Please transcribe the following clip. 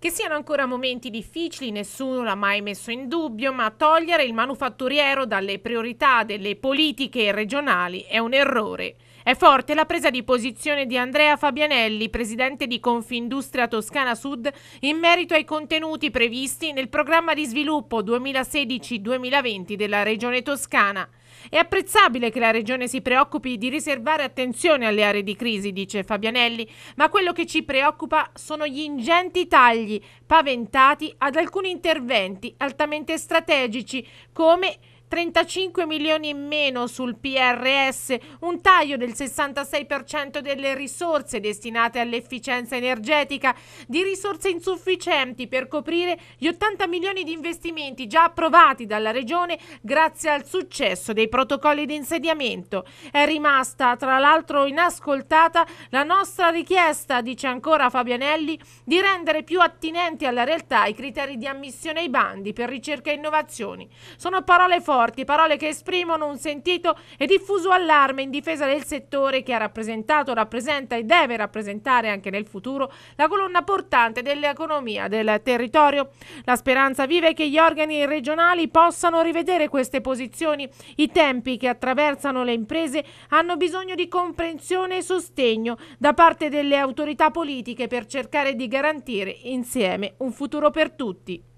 Che siano ancora momenti difficili nessuno l'ha mai messo in dubbio, ma togliere il manufatturiero dalle priorità delle politiche regionali è un errore. È forte la presa di posizione di Andrea Fabianelli, presidente di Confindustria Toscana Sud, in merito ai contenuti previsti nel programma di sviluppo 2016-2020 della Regione Toscana. È apprezzabile che la Regione si preoccupi di riservare attenzione alle aree di crisi, dice Fabianelli, ma quello che ci preoccupa sono gli ingenti tagli tagli paventati ad alcuni interventi altamente strategici come 35 milioni in meno sul PRS, un taglio del 66% delle risorse destinate all'efficienza energetica, di risorse insufficienti per coprire gli 80 milioni di investimenti già approvati dalla Regione grazie al successo dei protocolli di insediamento. È rimasta tra l'altro inascoltata la nostra richiesta, dice ancora Fabianelli, di rendere più attinenti alla realtà i criteri di ammissione ai bandi per ricerca e innovazioni. Sono parole forti forti, parole che esprimono un sentito e diffuso allarme in difesa del settore che ha rappresentato, rappresenta e deve rappresentare anche nel futuro la colonna portante dell'economia del territorio. La speranza vive che gli organi regionali possano rivedere queste posizioni. I tempi che attraversano le imprese hanno bisogno di comprensione e sostegno da parte delle autorità politiche per cercare di garantire insieme un futuro per tutti.